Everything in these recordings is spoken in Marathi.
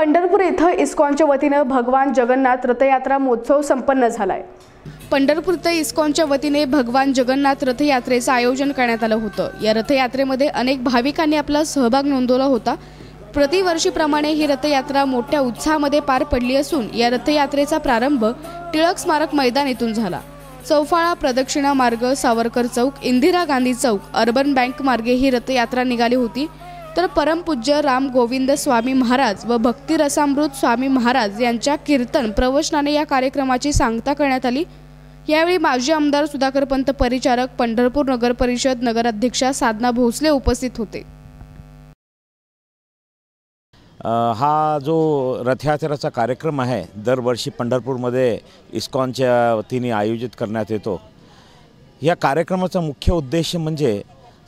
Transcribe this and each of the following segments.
पंढरपूर इथं इस्कॉनच्या वतीनं भगवान जगन्नाथ रथयात्रा महोत्सव संपन्न झालाय आहे पंढरपूर ते इस्कॉनच्या वतीने भगवान जगन्नाथ रथयात्रेचं आयोजन करण्यात आलं होतं या रथयात्रेमध्ये अनेक भाविकांनी आपला सहभाग नोंदवला होता प्रतिवर्षीप्रमाणे ही रथयात्रा मोठ्या उत्साहामध्ये पार पडली असून या रथयात्रेचा प्रारंभ टिळक स्मारक मैदान झाला चौफाळा प्रदक्षिणा मार्ग सावरकर चौक इंदिरा गांधी चौक अर्बन बँक मार्गे ही रथयात्रा निघाली होती तर परमपूज्य राम गोविंद स्वामी महाराज व भक्तिरसामृत स्वामी महाराज यांच्या कीर्तन प्रवचनाने या कार्यक्रमाची सांगता करण्यात आली यावेळी माजी आमदार सुधाकर पंत परिचारक पंढरपूर नगर परिषद नगराध्यक्षा साधना भोसले उपस्थित होते हा जो रथयात्राचा कार्यक्रम आहे दरवर्षी पंढरपूरमध्ये इस्कॉनच्या वतीने आयोजित करण्यात येतो या कार्यक्रमाचा मुख्य उद्देश म्हणजे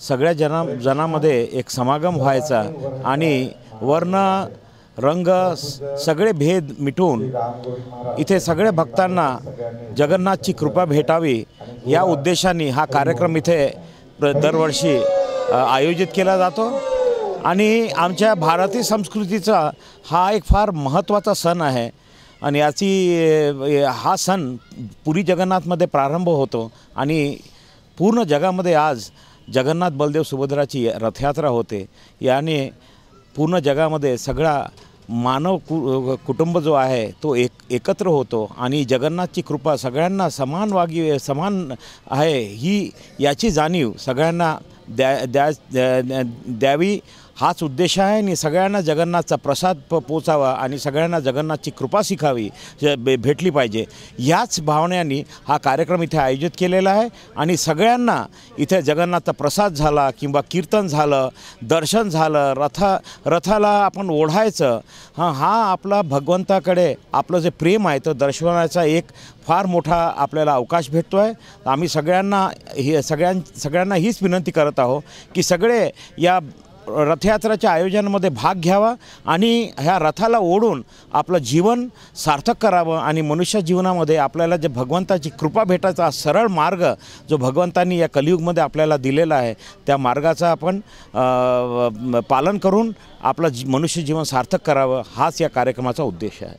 सगळ्या जना जनामध्ये एक समागम व्हायचा आणि वर्ण रंग सगळे भेद मिटून इथे सगळ्या भक्तांना जगन्नाथची कृपा भेटावी या उद्देशाने हा कार्यक्रम इथे दरवर्षी आयोजित केला जातो आणि आमच्या भारतीय संस्कृतीचा हा एक फार महत्त्वाचा सण आहे आणि याची हा सण पुरी जगन्नाथमध्ये प्रारंभ होतो आणि पूर्ण जगामध्ये आज जगन्नाथ बलदेव सुभद्राची रथयात्रा होते याने पूर्ण जगामध्ये सगळा मानव कु कुटुंब जो आहे तो एक एकत्र होतो आणि जगन्नाथची कृपा सगळ्यांना समान वागी समान आहे ही याची जाणीव सगळ्यांना द्या द्या द्यावी हाच उद्देश आहे आणि सगळ्यांना जगन्नाथचा प्रसाद प पोचावा आणि सगळ्यांना जगन्नाथची कृपा शिकावी भे भेटली पाहिजे याच भावनेने हा कार्यक्रम इथे आयोजित केलेला आहे आणि सगळ्यांना इथे जगन्नाथचा प्रसाद झाला किंवा कीर्तन झालं दर्शन झालं रथा रथाला आपण ओढायचं हा हा आपला भगवंताकडे आपलं जे प्रेम आहे तो दर्शवण्याचा एक फार मोठा आपल्याला अवकाश भेटतो आहे आम्ही सगळ्यांना हे सगळ्यां सगळ्यांना हीच विनंती करत आहोत की सगळे या रथयात्राच्या आयोजनामध्ये भाग घ्यावा आणि ह्या रथाला ओढून आपलं जीवन सार्थक करावं आणि मनुष्य जीवनामध्ये आपल्याला जे भगवंताची कृपा भेटायचा सरळ मार्ग जो भगवंतांनी या कलियुगमध्ये आपल्याला दिलेला आहे त्या मार्गाचा आपण पालन करून आपलं जी मनुष्य जीवन सार्थक करावं हाच या कार्यक्रमाचा उद्देश आहे